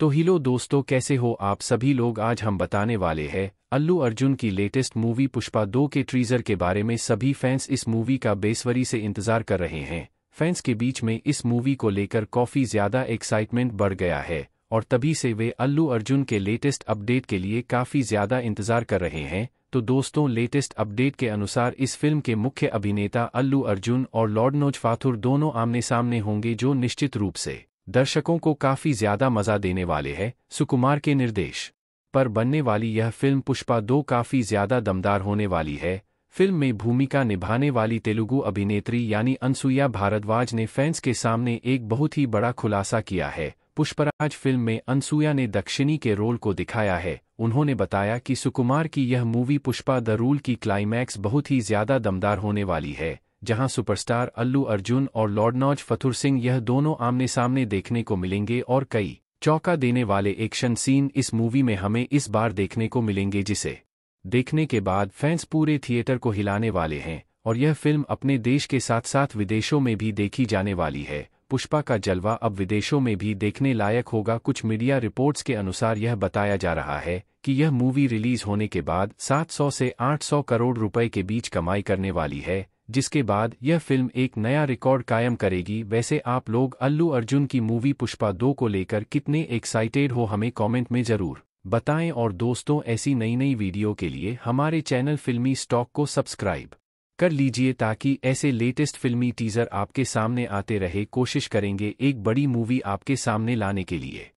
तो हिलो दोस्तों कैसे हो आप सभी लोग आज हम बताने वाले हैं अल्लू अर्जुन की लेटेस्ट मूवी पुष्पा दो के ट्रीजर के बारे में सभी फैंस इस मूवी का बेसवरी से इंतजार कर रहे हैं फैंस के बीच में इस मूवी को लेकर काफ़ी ज़्यादा एक्साइटमेंट बढ़ गया है और तभी से वे अल्लू अर्जुन के लेटेस्ट अपडेट के लिए काफ़ी ज़्यादा इंतजार कर रहे हैं तो दोस्तों लेटेस्ट अपडेट के अनुसार इस फिल्म के मुख्य अभिनेता अल्लू अर्जुन और लॉर्डनोज फाथुर दोनों आमने सामने होंगे जो निश्चित रूप से दर्शकों को काफी ज्यादा मजा देने वाले है सुकुमार के निर्देश पर बनने वाली यह फिल्म पुष्पा दो काफी ज्यादा दमदार होने वाली है फिल्म में भूमिका निभाने वाली तेलुगु अभिनेत्री यानी अनसुईया भारद्वाज ने फैंस के सामने एक बहुत ही बड़ा खुलासा किया है पुष्पराज फिल्म में अनसुईया ने दक्षिणी के रोल को दिखाया है उन्होंने बताया कि सुकुमार की यह मूवी पुष्पा द रूल की क्लाइमैक्स बहुत ही ज्यादा दमदार होने वाली है जहां सुपरस्टार अल्लू अर्जुन और लॉर्डनौज फतुर सिंह यह दोनों आमने सामने देखने को मिलेंगे और कई चौका देने वाले एक्शन सीन इस मूवी में हमें इस बार देखने को मिलेंगे जिसे देखने के बाद फैंस पूरे थिएटर को हिलाने वाले हैं और यह फिल्म अपने देश के साथ साथ विदेशों में भी देखी जाने वाली है पुष्पा का जलवा अब विदेशों में भी देखने लायक होगा कुछ मीडिया रिपोर्ट्स के अनुसार यह बताया जा रहा है कि यह मूवी रिलीज होने के बाद 700 से 800 करोड़ रुपए के बीच कमाई करने वाली है जिसके बाद यह फिल्म एक नया रिकॉर्ड कायम करेगी वैसे आप लोग अल्लू अर्जुन की मूवी पुष्पा दो को लेकर कितने एक्साइटेड हो हमें कमेंट में ज़रूर बताएं और दोस्तों ऐसी नई नई वीडियो के लिए हमारे चैनल फिल्मी स्टॉक को सब्सक्राइब कर लीजिए ताकि ऐसे लेटेस्ट फिल्मी टीज़र आपके सामने आते रहे कोशिश करेंगे एक बड़ी मूवी आपके सामने लाने के लिए